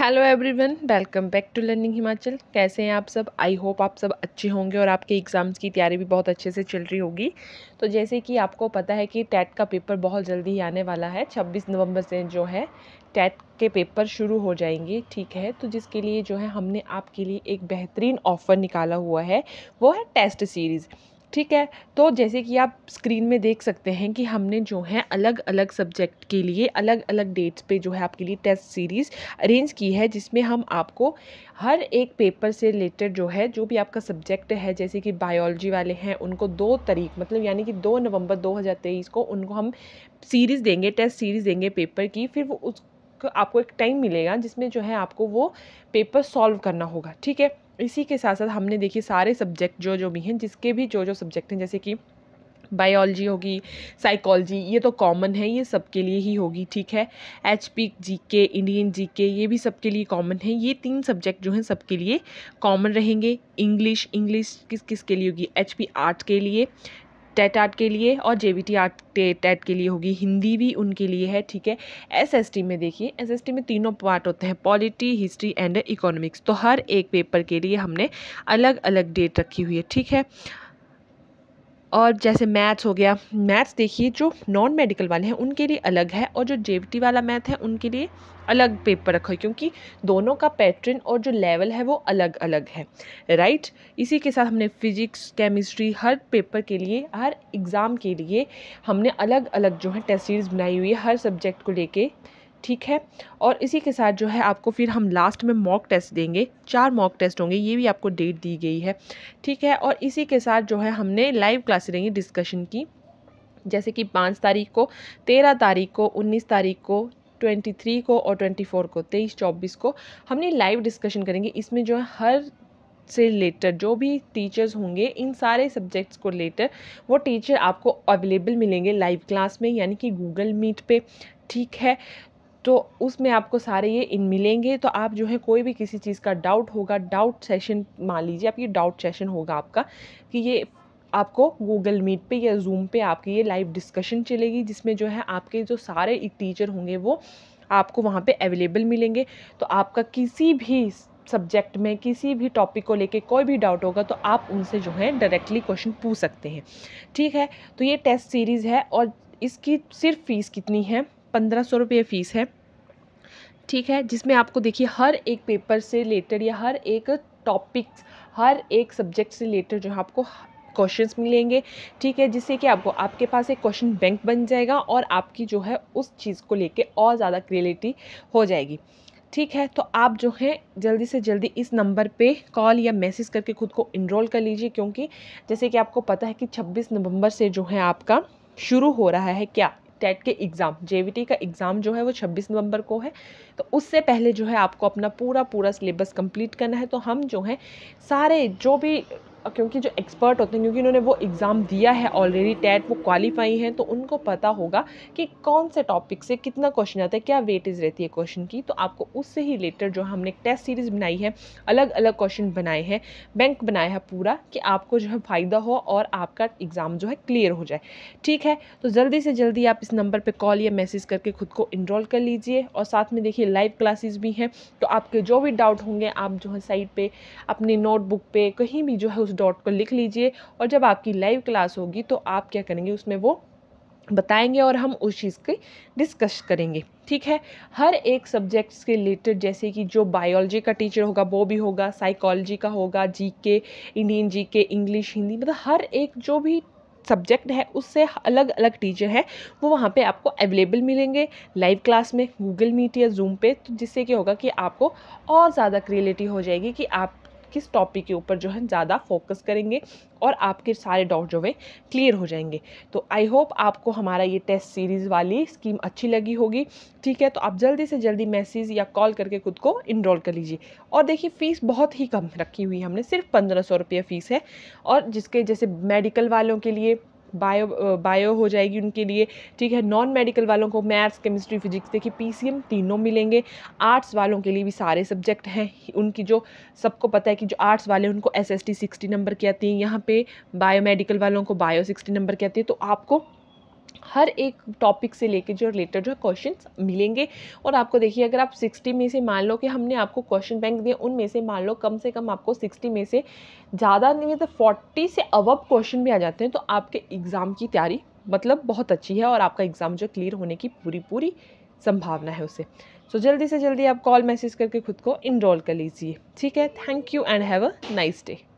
hello everyone welcome back to learning Himachal कैसे हैं आप सब आई होप आप सब अच्छे होंगे और आपके एग्ज़ाम्स की तैयारी भी बहुत अच्छे से चल रही होगी तो जैसे कि आपको पता है कि टैट का पेपर बहुत जल्दी ही आने वाला है 26 नवंबर से जो है टैट के पेपर शुरू हो जाएंगे ठीक है तो जिसके लिए जो है हमने आपके लिए एक बेहतरीन ऑफ़र निकाला हुआ है वो है टेस्ट सीरीज़ ठीक है तो जैसे कि आप स्क्रीन में देख सकते हैं कि हमने जो है अलग अलग सब्जेक्ट के लिए अलग अलग डेट्स पे जो है आपके लिए टेस्ट सीरीज़ अरेंज की है जिसमें हम आपको हर एक पेपर से रिलेटेड जो है जो भी आपका सब्जेक्ट है जैसे कि बायोलॉजी वाले हैं उनको दो तारीख मतलब यानी कि दो नवंबर 2023 को उनको हम सीरीज़ देंगे टेस्ट सीरीज़ देंगे पेपर की फिर वो उस आपको एक टाइम मिलेगा जिसमें जो है आपको वो पेपर सॉल्व करना होगा ठीक है इसी के साथ साथ हमने देखिए सारे सब्जेक्ट जो जो भी हैं जिसके भी जो जो सब्जेक्ट हैं जैसे कि बायोलॉजी होगी साइकोलॉजी ये तो कॉमन है ये सबके लिए ही होगी ठीक है एच पी जी के इंडियन जी के ये भी सबके लिए कॉमन है ये तीन सब्जेक्ट जो हैं सबके लिए कॉमन रहेंगे इंग्लिश इंग्लिश किस किस के लिए होगी एच पी आर्ट के लिए टेट आर्ट के लिए और J B T art TET के लिए होगी हिंदी भी उनके लिए है ठीक है एस एस टी में देखिए एस एस टी में तीनों पार्ट होते हैं पॉलिटी हिस्ट्री एंड इकोनॉमिक्स तो हर एक पेपर के लिए हमने अलग अलग डेट रखी हुई है ठीक है और जैसे मैथ्स हो गया मैथ्स देखिए जो नॉन मेडिकल वाले हैं उनके लिए अलग है और जो जे वाला मैथ है उनके लिए अलग पेपर रखा है क्योंकि दोनों का पैटर्न और जो लेवल है वो अलग अलग है राइट इसी के साथ हमने फिजिक्स केमिस्ट्री हर पेपर के लिए हर एग्ज़ाम के लिए हमने अलग अलग जो है टेस्ट सीरीज़ बनाई हुई है हर सब्जेक्ट को लेके ठीक है और इसी के साथ जो है आपको फिर हम लास्ट में मॉक टेस्ट देंगे चार मॉक टेस्ट होंगे ये भी आपको डेट दी गई है ठीक है और इसी के साथ जो है हमने लाइव क्लासेस लेंगे डिस्कशन की जैसे कि पाँच तारीख को तेरह तारीख को उन्नीस तारीख को ट्वेंटी थ्री को और ट्वेंटी फोर को तेईस चौबीस को हमने लाइव डिस्कशन करेंगे इसमें जो है हर से रिलेटेड जो भी टीचर्स होंगे इन सारे सब्जेक्ट्स को रिलेटेड वो टीचर आपको अवेलेबल मिलेंगे लाइव क्लास में यानी कि गूगल मीट पे ठीक है तो उसमें आपको सारे ये इन मिलेंगे तो आप जो है कोई भी किसी चीज़ का डाउट होगा डाउट सेशन मान लीजिए आप ये डाउट सेशन होगा आपका कि ये आपको गूगल मीट पे या जूम पे आपकी ये लाइव डिस्कशन चलेगी जिसमें जो है आपके जो सारे टीचर होंगे वो आपको वहाँ पे अवेलेबल मिलेंगे तो आपका किसी भी सब्जेक्ट में किसी भी टॉपिक को लेके कोई भी डाउट होगा तो आप उनसे जो है डायरेक्टली क्वेश्चन पूछ सकते हैं ठीक है तो ये टेस्ट सीरीज़ है और इसकी सिर्फ फ़ीस कितनी है पंद्रह सौ रुपये फ़ीस है ठीक है जिसमें आपको देखिए हर एक पेपर से रिलेटेड या हर एक टॉपिक्स हर एक सब्जेक्ट से रिलेटेड जो है आपको क्वेश्चंस मिलेंगे ठीक है जिससे कि आपको आपके पास एक क्वेश्चन बैंक बन जाएगा और आपकी जो है उस चीज़ को लेके और ज़्यादा क्रिएटिविटी हो जाएगी ठीक है तो आप जो है जल्दी से जल्दी इस नंबर पे कॉल या मैसेज करके खुद को इनरोल कर लीजिए क्योंकि जैसे कि आपको पता है कि 26 नवंबर से जो है आपका शुरू हो रहा है क्या टेट के एग्ज़ाम जे का एग्ज़ाम जो है वो 26 नवंबर को है तो उससे पहले जो है आपको अपना पूरा पूरा सिलेबस कंप्लीट करना है तो हम जो है सारे जो भी क्योंकि जो एक्सपर्ट होते हैं क्योंकि उन्होंने वो एग्ज़ाम दिया है ऑलरेडी टैट वो क्वालिफाई हैं तो उनको पता होगा कि कौन से टॉपिक से कितना क्वेश्चन आता है क्या वेटेज रहती है क्वेश्चन की तो आपको उससे ही रिलेटेड जो हमने एक टेस्ट सीरीज़ बनाई है अलग अलग क्वेश्चन बनाए हैं बैंक बनाया है पूरा कि आपको जो है फ़ायदा हो और आपका एग्ज़ाम जो है क्लियर हो जाए ठीक है तो जल्दी से जल्दी आप इस नंबर पर कॉल या मैसेज करके खुद को इनरोल कर लीजिए और साथ में देखिए लाइव क्लासेज भी हैं तो आपके जो भी डाउट होंगे आप जो है साइट पर अपनी नोटबुक पर कहीं भी जो है उस डॉट को लिख लीजिए और जब आपकी लाइव क्लास होगी तो आप क्या करेंगे उसमें वो बताएंगे और हम उस चीज़ की डिस्कस करेंगे ठीक है हर एक सब्जेक्ट्स के रिलेटेड जैसे कि जो बायोलॉजी का टीचर होगा वो भी होगा साइकोलॉजी का होगा GK Indian GK English Hindi मतलब हर एक जो भी सब्जेक्ट है उससे अलग अलग टीचर हैं वो वहाँ पे आपको अवेलेबल मिलेंगे लाइव क्लास में गूगल मीट या जूम पे तो जिससे क्या होगा कि आपको और ज़्यादा क्रिएटिविटी हो जाएगी कि आप किस टॉपिक के ऊपर जो है ज़्यादा फोकस करेंगे और आपके सारे डाउट जो है क्लियर हो जाएंगे तो आई होप आपको हमारा ये टेस्ट सीरीज़ वाली स्कीम अच्छी लगी होगी ठीक है तो आप जल्दी से जल्दी मैसेज या कॉल करके खुद को इनरोल कर लीजिए और देखिए फ़ीस बहुत ही कम रखी हुई है हमने सिर्फ पंद्रह सौ रुपये फ़ीस है और जिसके जैसे मेडिकल वालों के लिए बायो बायो uh, हो जाएगी उनके लिए ठीक है नॉन मेडिकल वालों को मैथ्स केमिस्ट्री फिजिक्स देखिए पीसीएम तीनों मिलेंगे आर्ट्स वालों के लिए भी सारे सब्जेक्ट हैं उनकी जो सबको पता है कि जो आर्ट्स वाले उनको S S T sixty number की आती है यहाँ पे बायो मेडिकल वालों को बायो सिक्सटी नंबर की आती है तो आपको हर एक टॉपिक से लेके जो रिलेटेड जो क्वेश्चन मिलेंगे और आपको देखिए अगर आप 60 में से मान लो कि हमने आपको क्वेश्चन बैंक दिए उनमें से मान लो कम से कम आपको 60 में से ज़्यादा नहीं मतलब फोर्टी से अवब क्वेश्चन भी आ जाते हैं तो आपके एग्ज़ाम की तैयारी मतलब बहुत अच्छी है और आपका एग्ज़ाम जो क्लियर होने की पूरी पूरी संभावना है उसे सो so, जल्दी से जल्दी आप कॉल मैसेज करके खुद को इनरोल कर लीजिए ठीक है thank you and have a nice day